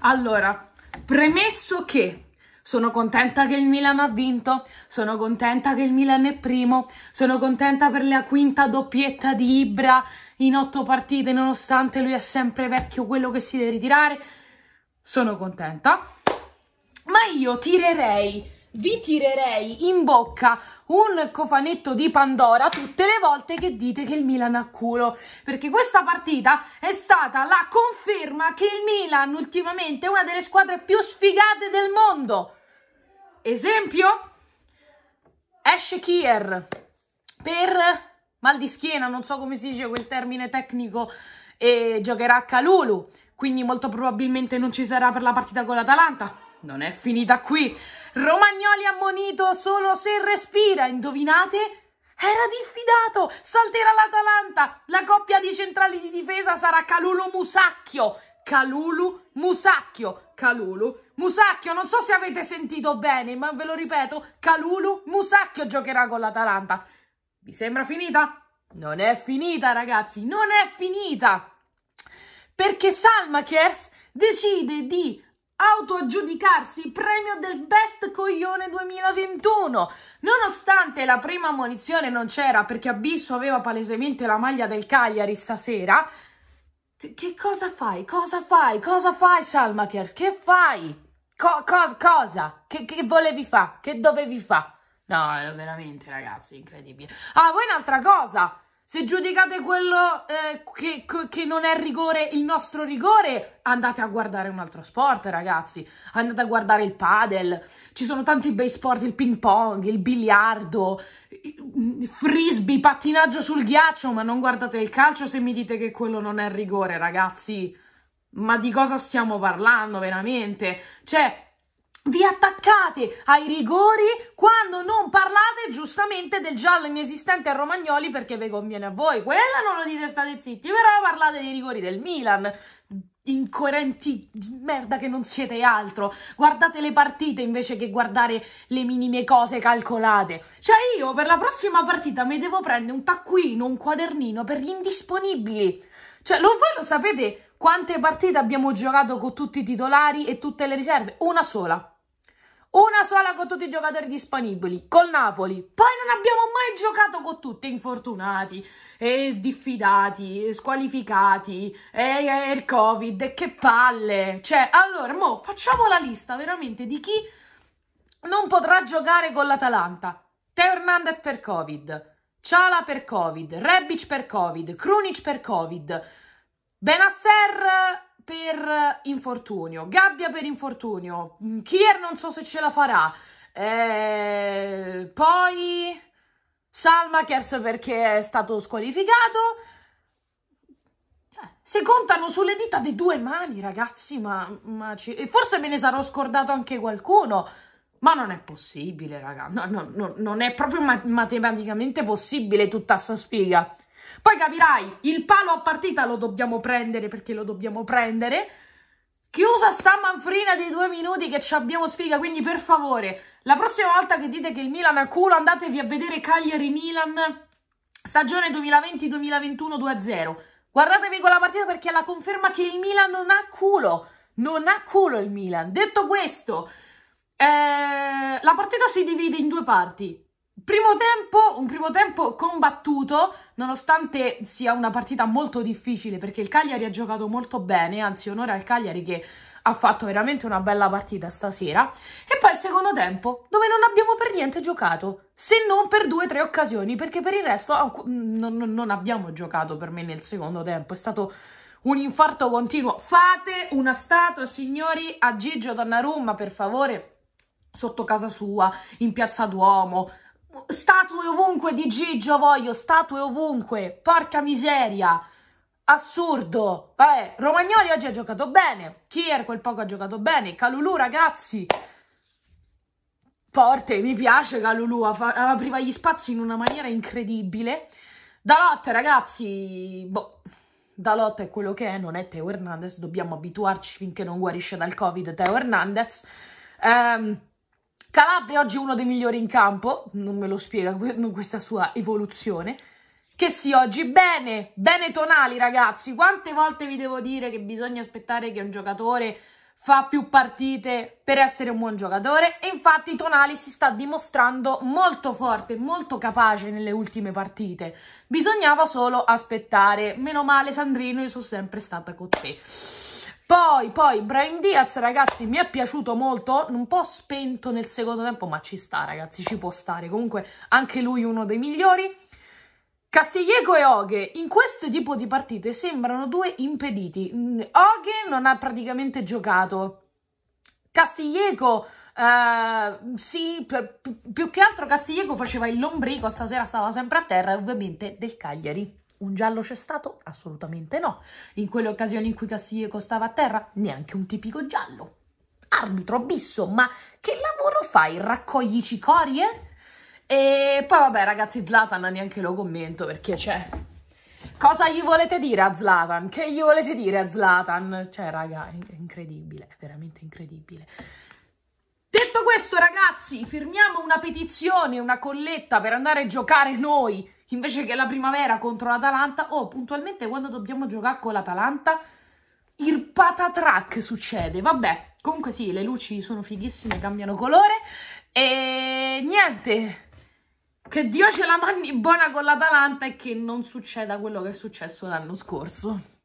Allora, premesso che sono contenta che il Milan ha vinto, sono contenta che il Milan è primo, sono contenta per la quinta doppietta di Ibra in otto partite, nonostante lui è sempre vecchio quello che si deve ritirare, sono contenta. Ma io tirerei vi tirerei in bocca un cofanetto di Pandora tutte le volte che dite che il Milan ha culo perché questa partita è stata la conferma che il Milan ultimamente è una delle squadre più sfigate del mondo esempio esce Kier per mal di schiena non so come si dice quel termine tecnico e giocherà a Calulu quindi molto probabilmente non ci sarà per la partita con l'Atalanta non è finita qui. Romagnoli ammonito solo se respira, indovinate? Era diffidato, salterà l'Atalanta. La coppia di centrali di difesa sarà Calulu Musacchio. Calulu Musacchio. Calulu Musacchio, non so se avete sentito bene, ma ve lo ripeto, Calulu Musacchio giocherà con l'Atalanta. Vi sembra finita? Non è finita, ragazzi, non è finita. Perché Salmakers decide di autoaggiudicarsi premio del Best Coglione 2021. Nonostante la prima ammonizione non c'era perché Abisso aveva palesemente la maglia del Cagliari stasera, che cosa fai? Cosa fai? Cosa fai, Salmakers? Che fai? Co cosa? cosa? Che, che volevi fare? Che dovevi fare? No, veramente, ragazzi, incredibile. Ah, vuoi un'altra cosa. Se giudicate quello eh, che, che, non è rigore, il nostro rigore, andate a guardare un altro sport, ragazzi. Andate a guardare il padel. Ci sono tanti bei sport, il ping pong, il biliardo, il mm, frisbee, pattinaggio sul ghiaccio, ma non guardate il calcio se mi dite che quello non è rigore, ragazzi. Ma di cosa stiamo parlando veramente? Cioè, vi attaccate ai rigori quando non parlate giustamente del giallo inesistente a Romagnoli perché vi conviene a voi. Quella non lo dite, state zitti, però parlate dei rigori del Milan. Incoerenti di merda che non siete altro. Guardate le partite invece che guardare le minime cose calcolate. Cioè io per la prossima partita mi devo prendere un taccuino, un quadernino per gli indisponibili. Cioè, voi lo sapete quante partite abbiamo giocato con tutti i titolari e tutte le riserve? Una sola. Una sola con tutti i giocatori disponibili, col Napoli. Poi non abbiamo mai giocato con tutti, infortunati, e diffidati, e squalificati, e, e il Covid, che palle. Cioè, allora, mo, facciamo la lista veramente di chi non potrà giocare con l'Atalanta. Teo Hernandez per Covid, Ciala per Covid, Rebic per Covid, Krunic per Covid, Benasser per infortunio, Gabbia per infortunio, Kier non so se ce la farà, eh, poi Salmakers perché è stato squalificato. Cioè, se contano sulle dita di due mani, ragazzi, ma, ma ci... forse me ne sarò scordato anche qualcuno. Ma non è possibile, ragazzi, No, no, no, non è proprio ma matematicamente possibile tutta questa sfiga. Poi capirai, il palo a partita lo dobbiamo prendere perché lo dobbiamo prendere. Chiusa sta manfrina dei due minuti che ci abbiamo sfiga, quindi per favore, la prossima volta che dite che il Milan ha culo andatevi a vedere Cagliari-Milan stagione 2020-2021 2-0. Guardatevi quella partita perché è la conferma che il Milan non ha culo, non ha culo il Milan. Detto questo, eh, la partita si divide in due parti. Primo tempo, un primo tempo combattuto, nonostante sia una partita molto difficile perché il Cagliari ha giocato molto bene, anzi onore al Cagliari che ha fatto veramente una bella partita stasera. E poi il secondo tempo, dove non abbiamo per niente giocato, se non per due o tre occasioni, perché per il resto ah, mm, non, non abbiamo giocato per me nel secondo tempo, è stato un infarto continuo. Fate una statua, signori, a Gigio Donnarumma, per favore, sotto casa sua, in Piazza Duomo, statue ovunque di Gigio voglio, statue ovunque, porca miseria, assurdo. Vabbè, Romagnoli oggi ha giocato bene, Kier quel poco ha giocato bene, Calulù ragazzi, forte, mi piace Calulù, apriva gli spazi in una maniera incredibile. Dalot ragazzi, boh, Dalot è quello che è, non è Teo Hernandez, dobbiamo abituarci finché non guarisce dal Covid Teo Hernandez. Um, Calabria oggi è uno dei migliori in campo, non me lo spiega questa sua evoluzione. Che sì, oggi bene, bene Tonali ragazzi, quante volte vi devo dire che bisogna aspettare che un giocatore fa più partite per essere un buon giocatore e infatti Tonali si sta dimostrando molto forte, molto capace nelle ultime partite. Bisognava solo aspettare, meno male Sandrino io sono sempre stata con te. Poi, poi, Brian Diaz, ragazzi, mi è piaciuto molto, un po' spento nel secondo tempo, ma ci sta, ragazzi, ci può stare. Comunque, anche lui uno dei migliori. Castiglieco e Oghe, in questo tipo di partite sembrano due impediti. Mm, Oghe non ha praticamente giocato. Castiglieco... Uh, sì, più che altro Castiglieco faceva il lombrico, stasera stava sempre a terra, ovviamente del Cagliari. Un giallo c'è stato? Assolutamente no. In quelle occasioni in cui Castiglieco stava a terra? Neanche un tipico giallo. Arbitro, abisso, ma che lavoro fai? Raccogli cicorie? E poi vabbè ragazzi, Zlatan neanche lo commento perché c'è... Cioè, cosa gli volete dire a Zlatan? Che gli volete dire a Zlatan? Cioè raga, è incredibile, è veramente incredibile. Detto questo ragazzi, firmiamo una petizione, una colletta per andare a giocare noi invece che la primavera contro l'Atalanta, o oh, puntualmente quando dobbiamo giocare con l'Atalanta, il patatrack succede, vabbè, comunque sì, le luci sono fighissime, cambiano colore, e niente, che Dio ce la mandi buona con l'Atalanta e che non succeda quello che è successo l'anno scorso.